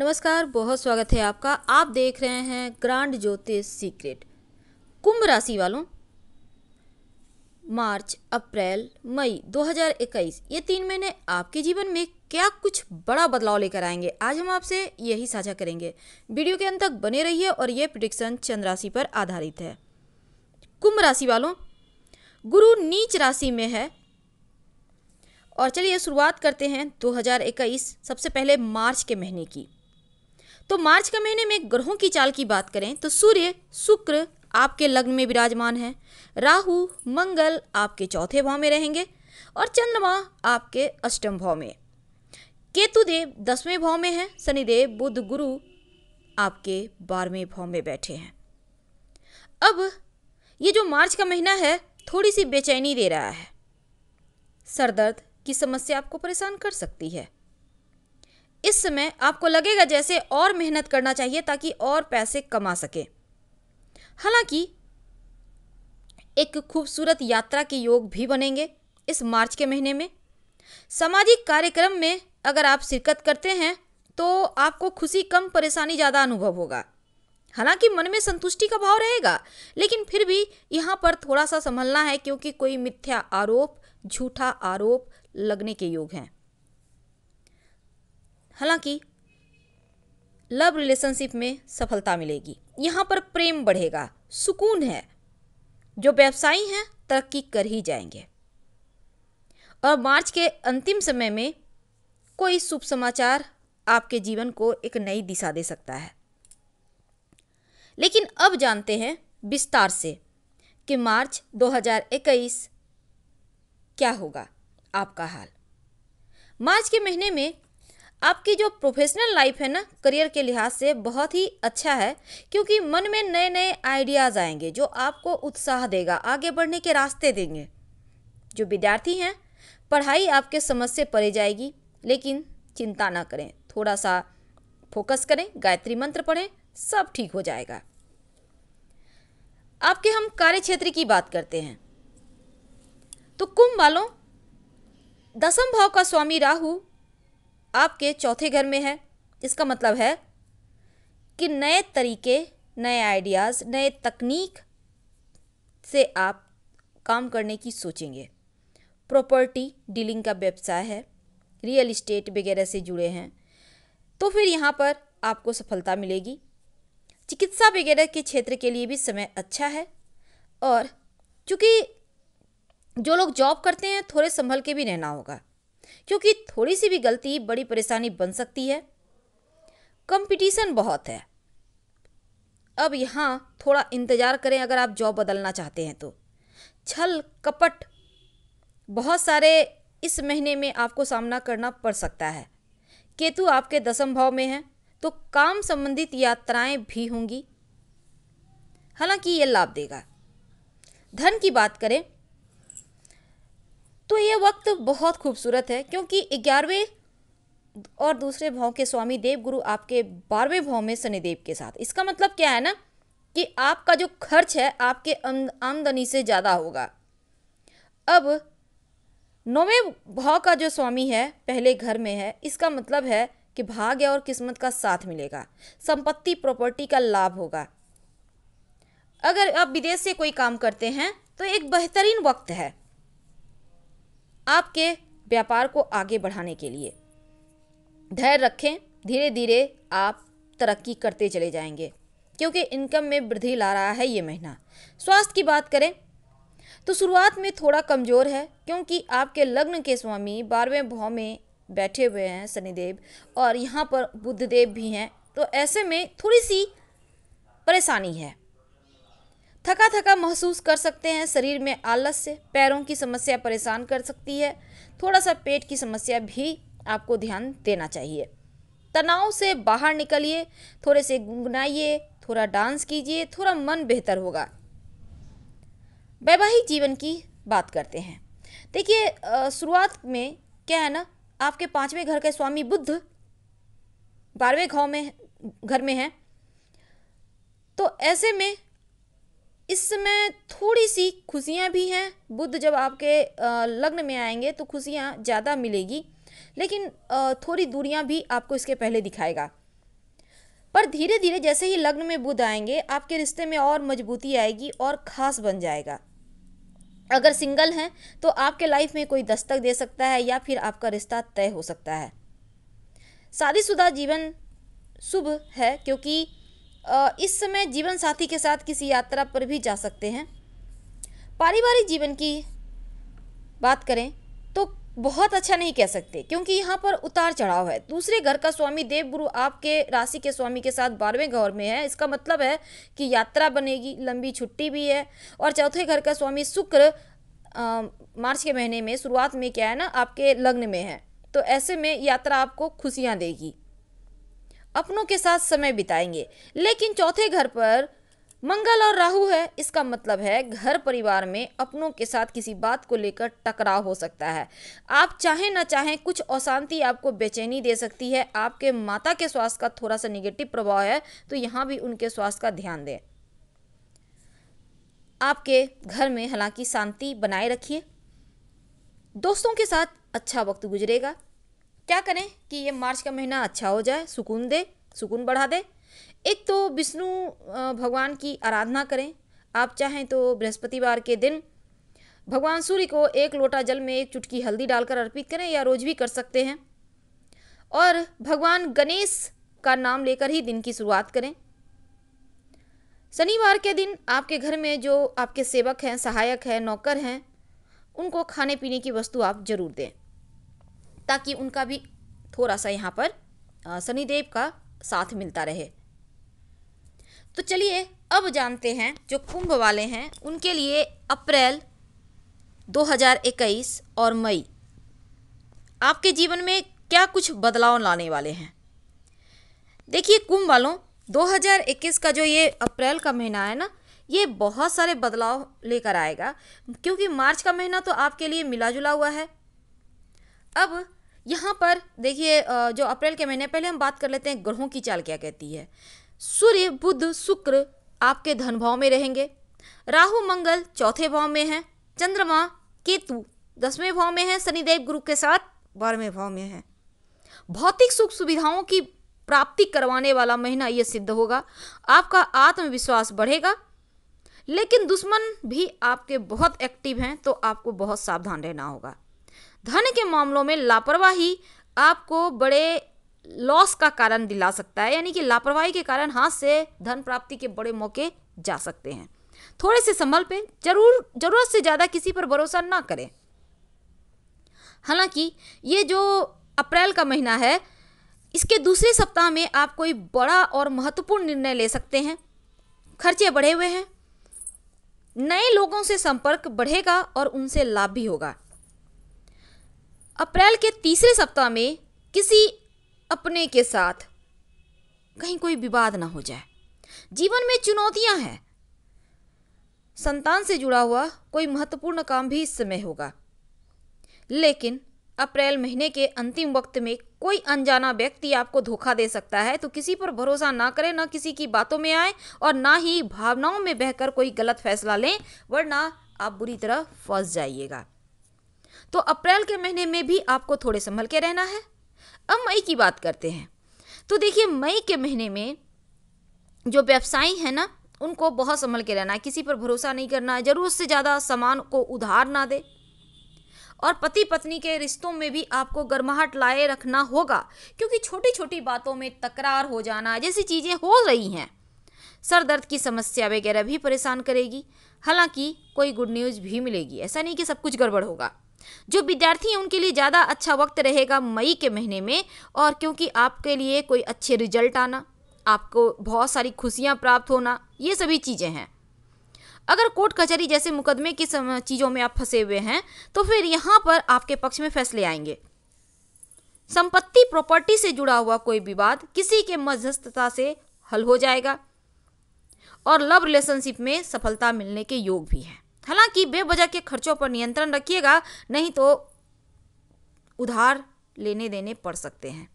नमस्कार बहुत स्वागत है आपका आप देख रहे हैं ग्रांड ज्योतिष सीक्रेट कुंभ राशि वालों मार्च अप्रैल मई 2021 ये तीन महीने आपके जीवन में क्या कुछ बड़ा बदलाव लेकर आएंगे आज हम आपसे यही साझा करेंगे वीडियो के अंत तक बने रहिए और ये प्रिडिक्शन चंद्र राशि पर आधारित है कुंभ राशि वालों गुरु नीच राशि में है और चलिए शुरुआत करते हैं 2021 सबसे पहले मार्च के महीने की तो मार्च के महीने में ग्रहों की चाल की बात करें तो सूर्य शुक्र आपके लग्न में विराजमान है राहु मंगल आपके चौथे भाव में रहेंगे और चंद्रमा आपके अष्टम भाव में केतुदेव दसवें भाव में है शनिदेव बुद्ध गुरु आपके बारहवें भाव में बैठे हैं अब ये जो मार्च का महीना है थोड़ी सी बेचैनी दे रहा है सरदर्द की समस्या आपको परेशान कर सकती है इस समय आपको लगेगा जैसे और मेहनत करना चाहिए ताकि और पैसे कमा सके हालांकि एक खूबसूरत यात्रा के योग भी बनेंगे इस मार्च के महीने में सामाजिक कार्यक्रम में अगर आप शिरकत करते हैं तो आपको खुशी कम परेशानी ज़्यादा अनुभव होगा हालांकि मन में संतुष्टि का भाव रहेगा लेकिन फिर भी यहाँ पर थोड़ा सा संभलना है क्योंकि कोई मिथ्या आरोप झूठा आरोप लगने के योग हैं हालांकि लव रिलेशनशिप में सफलता मिलेगी यहाँ पर प्रेम बढ़ेगा सुकून है जो व्यवसायी हैं तरक्की कर ही जाएंगे और मार्च के अंतिम समय में कोई शुभ समाचार आपके जीवन को एक नई दिशा दे सकता है लेकिन अब जानते हैं विस्तार से कि मार्च 2021 क्या होगा आपका हाल मार्च के महीने में आपकी जो प्रोफेशनल लाइफ है ना करियर के लिहाज से बहुत ही अच्छा है क्योंकि मन में नए नए आइडियाज़ आएंगे जो आपको उत्साह देगा आगे बढ़ने के रास्ते देंगे जो विद्यार्थी हैं पढ़ाई आपके समझ से परे जाएगी लेकिन चिंता ना करें थोड़ा सा फोकस करें गायत्री मंत्र पढ़ें सब ठीक हो जाएगा आपके हम कार्य क्षेत्र की बात करते हैं तो कुंभ वालों दसम भाव का स्वामी राहु आपके चौथे घर में है इसका मतलब है कि नए तरीके नए आइडियाज़ नए तकनीक से आप काम करने की सोचेंगे प्रॉपर्टी डीलिंग का व्यवसाय है रियल इस्टेट वगैरह से जुड़े हैं तो फिर यहाँ पर आपको सफलता मिलेगी चिकित्सा वगैरह के क्षेत्र के लिए भी समय अच्छा है और चूँकि जो लोग जॉब करते हैं थोड़े संभल के भी रहना होगा क्योंकि थोड़ी सी भी गलती बड़ी परेशानी बन सकती है कंपटीशन बहुत है अब यहाँ थोड़ा इंतज़ार करें अगर आप जॉब बदलना चाहते हैं तो छल कपट बहुत सारे इस महीने में आपको सामना करना पड़ सकता है केतु आपके दसम भाव में है तो काम संबंधित यात्राएं भी होंगी हालांकि ये लाभ देगा धन की बात करें तो ये वक्त बहुत खूबसूरत है क्योंकि ग्यारहवें और दूसरे भाव के स्वामी देवगुरु आपके बारहवें भाव में शनिदेव के साथ इसका मतलब क्या है ना कि आपका जो खर्च है आपके आमदनी से ज़्यादा होगा अब नौवें भाव का जो स्वामी है पहले घर में है इसका मतलब है कि भाग्य और किस्मत का साथ मिलेगा संपत्ति प्रॉपर्टी का लाभ होगा अगर आप विदेश से कोई काम करते हैं तो एक बेहतरीन वक्त है आपके व्यापार को आगे बढ़ाने के लिए धैर्य रखें धीरे धीरे आप तरक्की करते चले जाएंगे क्योंकि इनकम में वृद्धि ला रहा है ये महीना स्वास्थ्य की बात करें तो शुरुआत में थोड़ा कमज़ोर है क्योंकि आपके लग्न के स्वामी बारहवें भाव में बैठे हुए हैं शनिदेव और यहाँ पर बुद्धदेव भी हैं तो ऐसे में थोड़ी सी परेशानी है थका थका महसूस कर सकते हैं शरीर में आलस्य पैरों की समस्या परेशान कर सकती है थोड़ा सा पेट की समस्या भी आपको ध्यान देना चाहिए तनाव से बाहर निकलिए थोड़े से गुनगुनाइए थोड़ा डांस कीजिए थोड़ा मन बेहतर होगा वैवाहिक जीवन की बात करते हैं देखिए शुरुआत में क्या है ना आपके पांचवें घर के स्वामी बुद्ध बारहवें घाव में घर में हैं तो ऐसे में इस समय थोड़ी सी खुशियाँ भी हैं बुद्ध जब आपके लग्न में आएंगे तो खुशियाँ ज़्यादा मिलेगी लेकिन थोड़ी दूरियाँ भी आपको इसके पहले दिखाएगा पर धीरे धीरे जैसे ही लग्न में बुध आएंगे आपके रिश्ते में और मजबूती आएगी और ख़ास बन जाएगा अगर सिंगल हैं तो आपके लाइफ में कोई दस्तक दे सकता है या फिर आपका रिश्ता तय हो सकता है शादीशुदा जीवन शुभ है क्योंकि इस समय जीवन साथी के साथ किसी यात्रा पर भी जा सकते हैं पारिवारिक जीवन की बात करें तो बहुत अच्छा नहीं कह सकते क्योंकि यहाँ पर उतार चढ़ाव है दूसरे घर का स्वामी देवगुरु आपके राशि के स्वामी के साथ बारहवें घर में है इसका मतलब है कि यात्रा बनेगी लंबी छुट्टी भी है और चौथे घर का स्वामी शुक्र मार्च के महीने में शुरुआत में क्या है ना आपके लग्न में है तो ऐसे में यात्रा आपको खुशियाँ देगी अपनों के साथ समय बिताएंगे लेकिन चौथे घर पर मंगल और राहु है इसका मतलब है घर परिवार में अपनों के साथ किसी बात को लेकर टकराव हो सकता है आप चाहे ना चाहे कुछ अशांति आपको बेचैनी दे सकती है आपके माता के स्वास्थ्य का थोड़ा सा निगेटिव प्रभाव है तो यहाँ भी उनके स्वास्थ्य का ध्यान दें आपके घर में हालांकि शांति बनाए रखिए दोस्तों के साथ अच्छा वक्त गुजरेगा क्या करें कि ये मार्च का महीना अच्छा हो जाए सुकून दे सुकून बढ़ा दे एक तो विष्णु भगवान की आराधना करें आप चाहें तो बृहस्पतिवार के दिन भगवान सूर्य को एक लोटा जल में एक चुटकी हल्दी डालकर अर्पित करें या रोज भी कर सकते हैं और भगवान गणेश का नाम लेकर ही दिन की शुरुआत करें शनिवार के दिन आपके घर में जो आपके सेवक हैं सहायक हैं नौकर हैं उनको खाने पीने की वस्तु आप जरूर दें ताकि उनका भी थोड़ा सा यहाँ पर शनिदेव का साथ मिलता रहे तो चलिए अब जानते हैं जो कुंभ वाले हैं उनके लिए अप्रैल 2021 और मई आपके जीवन में क्या कुछ बदलाव लाने वाले हैं देखिए कुंभ वालों 2021 का जो ये अप्रैल का महीना है ना ये बहुत सारे बदलाव लेकर आएगा क्योंकि मार्च का महीना तो आपके लिए मिला जुला हुआ है अब यहाँ पर देखिए जो अप्रैल के महीने पहले हम बात कर लेते हैं ग्रहों की चाल क्या कहती है सूर्य बुध शुक्र आपके धन भाव में रहेंगे राहु मंगल चौथे भाव में है चंद्रमा केतु दसवें भाव में है शनिदेव गुरु के साथ बारहवें भाव में है भौतिक सुख सुविधाओं की प्राप्ति करवाने वाला महीना यह सिद्ध होगा आपका आत्मविश्वास बढ़ेगा लेकिन दुश्मन भी आपके बहुत एक्टिव हैं तो आपको बहुत सावधान रहना होगा धन के मामलों में लापरवाही आपको बड़े लॉस का कारण दिला सकता है यानी कि लापरवाही के कारण हाथ से धन प्राप्ति के बड़े मौके जा सकते हैं थोड़े से संभल पे जरूर जरूरत से ज़्यादा किसी पर भरोसा ना करें हालांकि ये जो अप्रैल का महीना है इसके दूसरे सप्ताह में आप कोई बड़ा और महत्वपूर्ण निर्णय ले सकते हैं खर्चे बढ़े हुए हैं नए लोगों से संपर्क बढ़ेगा और उनसे लाभ भी होगा अप्रैल के तीसरे सप्ताह में किसी अपने के साथ कहीं कोई विवाद ना हो जाए जीवन में चुनौतियां हैं संतान से जुड़ा हुआ कोई महत्वपूर्ण काम भी इस समय होगा लेकिन अप्रैल महीने के अंतिम वक्त में कोई अनजाना व्यक्ति आपको धोखा दे सकता है तो किसी पर भरोसा ना करें ना किसी की बातों में आए और ना ही भावनाओं में बहकर कोई गलत फैसला लें वरना आप बुरी तरह फंस जाइएगा तो अप्रैल के महीने में भी आपको थोड़े संभल के रहना है अब मई की बात करते हैं तो देखिए मई के महीने में जो व्यवसायी हैं ना उनको बहुत संभल के रहना है किसी पर भरोसा नहीं करना है ज़रूरत से ज़्यादा सामान को उधार ना दे और पति पत्नी के रिश्तों में भी आपको गर्माहट लाए रखना होगा क्योंकि छोटी छोटी बातों में तकरार हो जाना जैसी चीज़ें हो रही हैं सर दर्द की समस्या वगैरह भी परेशान करेगी हालांकि कोई गुड न्यूज़ भी मिलेगी ऐसा नहीं कि सब कुछ गड़बड़ होगा जो विद्यार्थी हैं उनके लिए ज़्यादा अच्छा वक्त रहेगा मई के महीने में और क्योंकि आपके लिए कोई अच्छे रिजल्ट आना आपको बहुत सारी खुशियाँ प्राप्त होना ये सभी चीज़ें हैं अगर कोर्ट कचहरी जैसे मुकदमे की चीज़ों में आप फंसे हुए हैं तो फिर यहाँ पर आपके पक्ष में फैसले आएंगे संपत्ति प्रॉपर्टी से जुड़ा हुआ कोई विवाद किसी के मध्यस्थता से हल हो जाएगा और लव रिलेशनशिप में सफलता मिलने के योग भी हैं हालांकि बेवजह के खर्चों पर नियंत्रण रखिएगा नहीं तो उधार लेने देने पड़ सकते हैं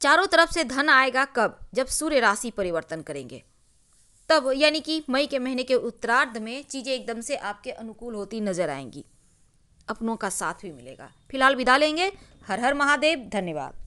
चारों तरफ से धन आएगा कब जब सूर्य राशि परिवर्तन करेंगे तब यानी कि मई के महीने के उत्तरार्ध में चीज़ें एकदम से आपके अनुकूल होती नजर आएंगी अपनों का साथ भी मिलेगा फिलहाल विदा लेंगे हर हर महादेव धन्यवाद